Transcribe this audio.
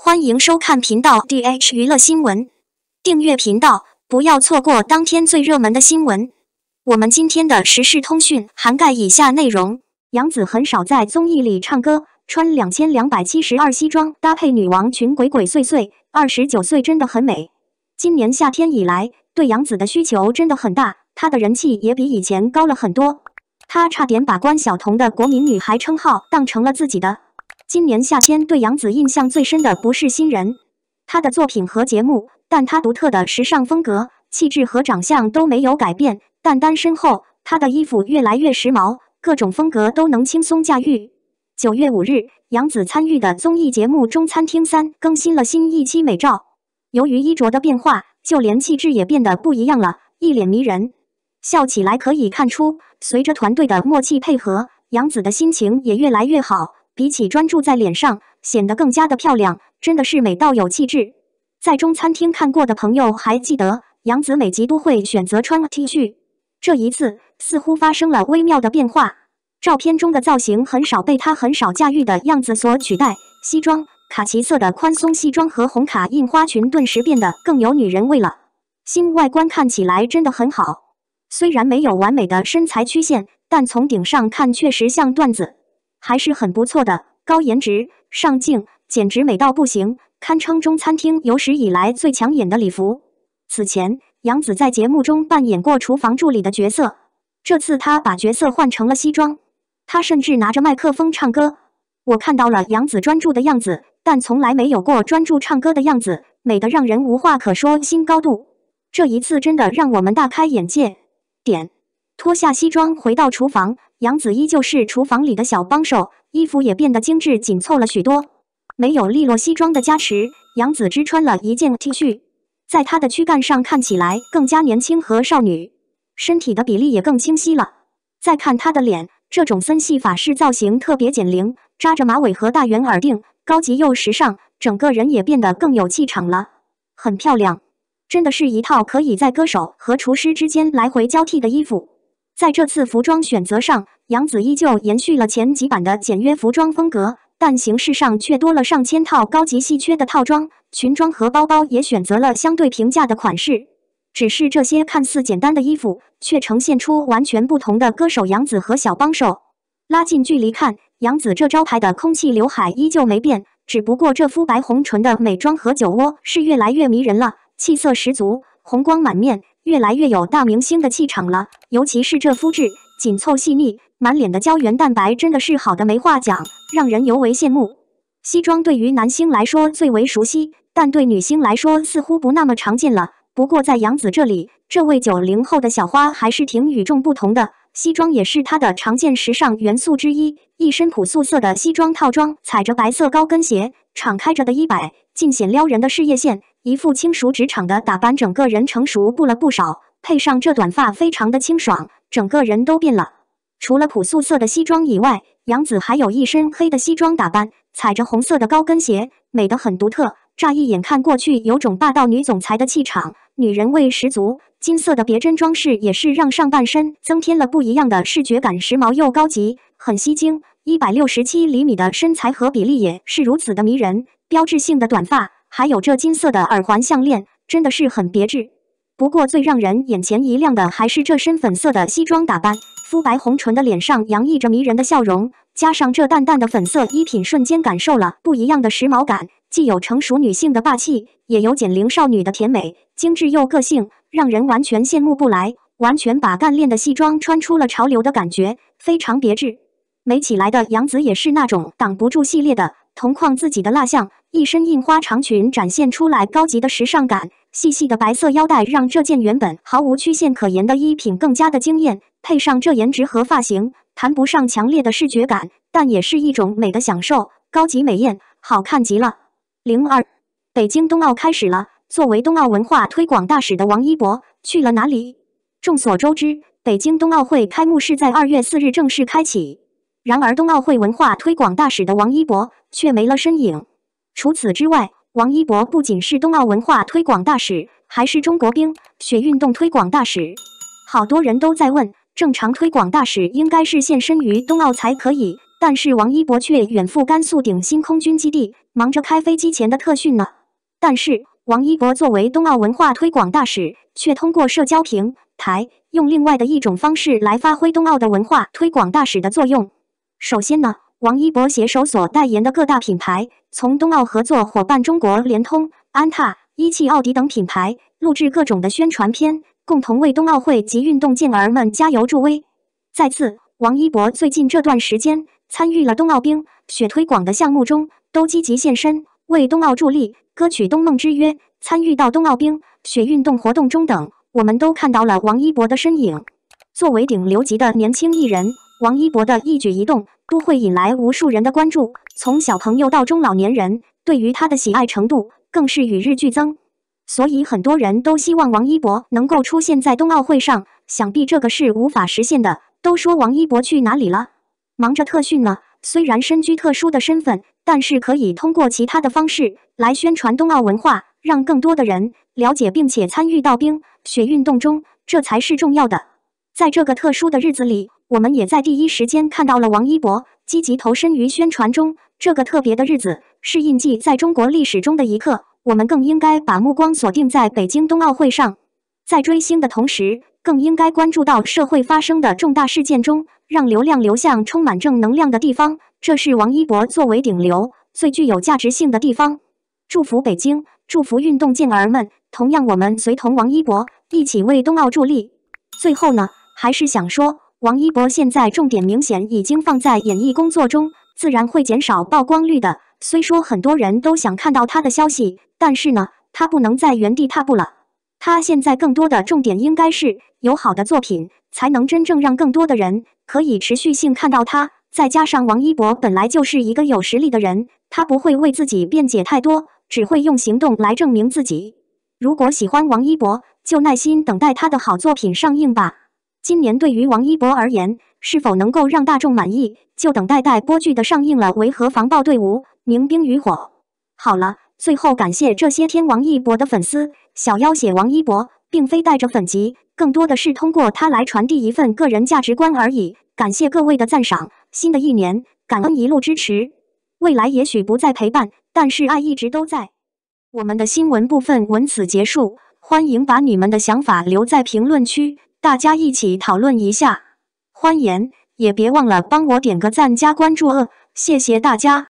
欢迎收看频道 dh 娱乐新闻，订阅频道，不要错过当天最热门的新闻。我们今天的时事通讯涵盖以下内容：杨紫很少在综艺里唱歌，穿两千两百七十二西装搭配女王裙，鬼鬼祟祟，二十九岁真的很美。今年夏天以来，对杨紫的需求真的很大，她的人气也比以前高了很多。她差点把关晓彤的国民女孩称号当成了自己的。今年夏天对杨子印象最深的不是新人，他的作品和节目，但他独特的时尚风格、气质和长相都没有改变。但单身后，他的衣服越来越时髦，各种风格都能轻松驾驭。九月五日，杨子参与的综艺节目《中餐厅三》更新了新一期美照。由于衣着的变化，就连气质也变得不一样了，一脸迷人。笑起来可以看出，随着团队的默契配合，杨子的心情也越来越好。比起专注在脸上，显得更加的漂亮，真的是美到有气质。在中餐厅看过的朋友还记得，杨子美极都会选择穿 T 恤，这一次似乎发生了微妙的变化。照片中的造型很少被她很少驾驭的样子所取代，西装、卡其色的宽松西装和红卡印花裙顿时变得更有女人味了。新外观看起来真的很好，虽然没有完美的身材曲线，但从顶上看确实像段子。还是很不错的，高颜值、上镜，简直美到不行，堪称中餐厅有史以来最抢眼的礼服。此前，杨紫在节目中扮演过厨房助理的角色，这次她把角色换成了西装，她甚至拿着麦克风唱歌。我看到了杨紫专注的样子，但从来没有过专注唱歌的样子，美得让人无话可说，新高度。这一次真的让我们大开眼界。点，脱下西装回到厨房。杨子依旧是厨房里的小帮手，衣服也变得精致紧凑了许多。没有利落西装的加持，杨子只穿了一件 T 恤，在她的躯干上看起来更加年轻和少女，身体的比例也更清晰了。再看她的脸，这种森系法式造型特别减龄，扎着马尾和大圆耳钉，高级又时尚，整个人也变得更有气场了，很漂亮。真的是一套可以在歌手和厨师之间来回交替的衣服。在这次服装选择上，杨紫依旧延续了前几版的简约服装风格，但形式上却多了上千套高级稀缺的套装、裙装和包包，也选择了相对平价的款式。只是这些看似简单的衣服，却呈现出完全不同的歌手杨紫和小帮手。拉近距离看，杨紫这招牌的空气刘海依旧没变，只不过这肤白红唇的美妆和酒窝是越来越迷人了，气色十足，红光满面。越来越有大明星的气场了，尤其是这肤质紧凑细腻，满脸的胶原蛋白真的是好的没话讲，让人尤为羡慕。西装对于男星来说最为熟悉，但对女星来说似乎不那么常见了。不过在杨紫这里，这位九零后的小花还是挺与众不同的。西装也是她的常见时尚元素之一。一身朴素色的西装套装，踩着白色高跟鞋，敞开着的衣摆尽显撩人的事业线。一副轻熟职场的打扮，整个人成熟不了不少。配上这短发，非常的清爽，整个人都变了。除了朴素色的西装以外，杨子还有一身黑的西装打扮，踩着红色的高跟鞋，美得很独特。乍一眼看过去，有种霸道女总裁的气场，女人味十足。金色的别针装饰也是让上半身增添了不一样的视觉感，时髦又高级，很吸睛。一百六十七厘米的身材和比例也是如此的迷人。标志性的短发，还有这金色的耳环项链，真的是很别致。不过最让人眼前一亮的还是这身粉色的西装打扮，肤白红唇的脸上洋溢着迷人的笑容，加上这淡淡的粉色衣品，瞬间感受了不一样的时髦感。既有成熟女性的霸气，也有减龄少女的甜美，精致又个性，让人完全羡慕不来。完全把干练的西装穿出了潮流的感觉，非常别致。美起来的杨紫也是那种挡不住系列的。同框自己的蜡像，一身印花长裙展现出来高级的时尚感。细细的白色腰带让这件原本毫无曲线可言的衣品更加的惊艳。配上这颜值和发型，谈不上强烈的视觉感，但也是一种美的享受，高级美艳，好看极了。零二，北京冬奥开始了。作为冬奥文化推广大使的王一博去了哪里？众所周知，北京冬奥会开幕式在二月四日正式开启。然而，冬奥会文化推广大使的王一博却没了身影。除此之外，王一博不仅是冬奥文化推广大使，还是中国冰雪运动推广大使。好多人都在问，正常推广大使应该是现身于冬奥才可以。但是王一博却远赴甘肃鼎新空军基地，忙着开飞机前的特训呢。但是王一博作为冬奥文化推广大使，却通过社交平台，用另外的一种方式来发挥冬奥的文化推广大使的作用。首先呢，王一博携手所代言的各大品牌，从冬奥合作伙伴中国联通、安踏、一汽奥迪等品牌，录制各种的宣传片，共同为冬奥会及运动健儿们加油助威。再次，王一博最近这段时间。参与了冬奥冰雪推广的项目中，都积极献身为冬奥助力。歌曲《冬梦之约》参与到冬奥冰雪运动活动中等，我们都看到了王一博的身影。作为顶流级的年轻艺人，王一博的一举一动都会引来无数人的关注。从小朋友到中老年人，对于他的喜爱程度更是与日俱增。所以很多人都希望王一博能够出现在冬奥会上，想必这个是无法实现的。都说王一博去哪里了？忙着特训呢。虽然身居特殊的身份，但是可以通过其他的方式来宣传冬奥文化，让更多的人了解并且参与到冰雪运动中，这才是重要的。在这个特殊的日子里，我们也在第一时间看到了王一博积极投身于宣传中。这个特别的日子是印记在中国历史中的一刻，我们更应该把目光锁定在北京冬奥会上。在追星的同时。更应该关注到社会发生的重大事件中，让流量流向充满正能量的地方。这是王一博作为顶流最具有价值性的地方。祝福北京，祝福运动健儿们。同样，我们随同王一博一起为冬奥助力。最后呢，还是想说，王一博现在重点明显已经放在演艺工作中，自然会减少曝光率的。虽说很多人都想看到他的消息，但是呢，他不能在原地踏步了。他现在更多的重点应该是有好的作品，才能真正让更多的人可以持续性看到他。再加上王一博本来就是一个有实力的人，他不会为自己辩解太多，只会用行动来证明自己。如果喜欢王一博，就耐心等待他的好作品上映吧。今年对于王一博而言，是否能够让大众满意，就等待待播剧的上映了，《维和防暴队》《伍，明兵与火》。好了，最后感谢这些天王一博的粉丝。小妖写王一博，并非带着粉籍，更多的是通过他来传递一份个人价值观而已。感谢各位的赞赏，新的一年感恩一路支持。未来也许不再陪伴，但是爱一直都在。我们的新闻部分文此结束，欢迎把你们的想法留在评论区，大家一起讨论一下。欢迎，也别忘了帮我点个赞加关注哦，谢谢大家。